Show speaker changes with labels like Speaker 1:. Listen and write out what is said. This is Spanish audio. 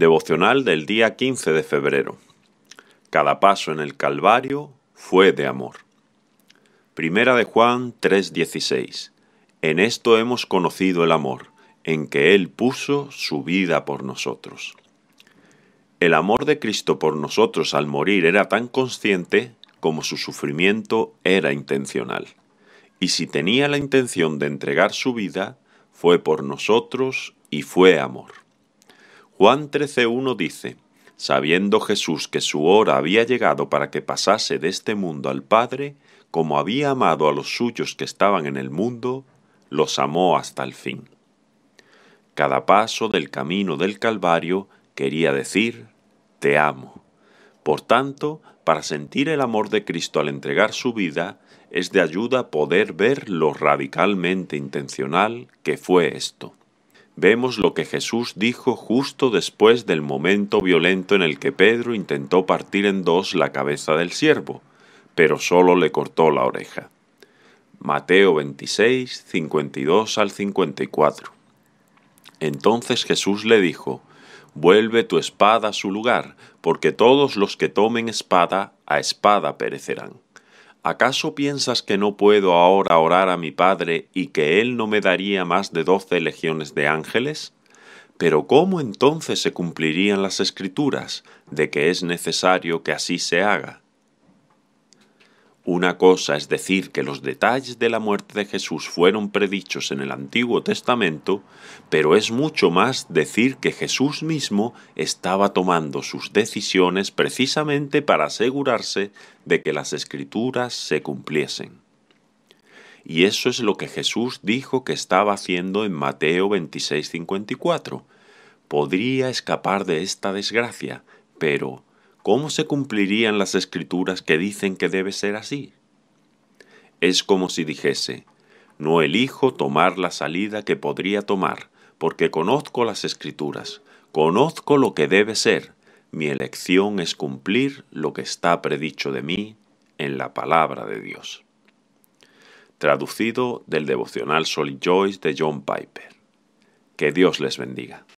Speaker 1: Devocional del día 15 de febrero. Cada paso en el Calvario fue de amor. Primera de Juan 3:16. En esto hemos conocido el amor, en que Él puso su vida por nosotros. El amor de Cristo por nosotros al morir era tan consciente como su sufrimiento era intencional. Y si tenía la intención de entregar su vida, fue por nosotros y fue amor. Juan 13.1 dice, Sabiendo Jesús que su hora había llegado para que pasase de este mundo al Padre, como había amado a los suyos que estaban en el mundo, los amó hasta el fin. Cada paso del camino del Calvario quería decir, te amo. Por tanto, para sentir el amor de Cristo al entregar su vida, es de ayuda poder ver lo radicalmente intencional que fue esto vemos lo que Jesús dijo justo después del momento violento en el que Pedro intentó partir en dos la cabeza del siervo, pero solo le cortó la oreja. Mateo 26, 52 al 54. Entonces Jesús le dijo, Vuelve tu espada a su lugar, porque todos los que tomen espada, a espada perecerán. ¿Acaso piensas que no puedo ahora orar a mi Padre y que Él no me daría más de doce legiones de ángeles? Pero ¿cómo entonces se cumplirían las escrituras de que es necesario que así se haga? Una cosa es decir que los detalles de la muerte de Jesús fueron predichos en el Antiguo Testamento, pero es mucho más decir que Jesús mismo estaba tomando sus decisiones precisamente para asegurarse de que las escrituras se cumpliesen. Y eso es lo que Jesús dijo que estaba haciendo en Mateo 26:54. Podría escapar de esta desgracia, pero ¿cómo se cumplirían las escrituras que dicen que debe ser así? Es como si dijese, no elijo tomar la salida que podría tomar, porque conozco las escrituras, conozco lo que debe ser, mi elección es cumplir lo que está predicho de mí en la palabra de Dios. Traducido del devocional Solid Joyce de John Piper. Que Dios les bendiga.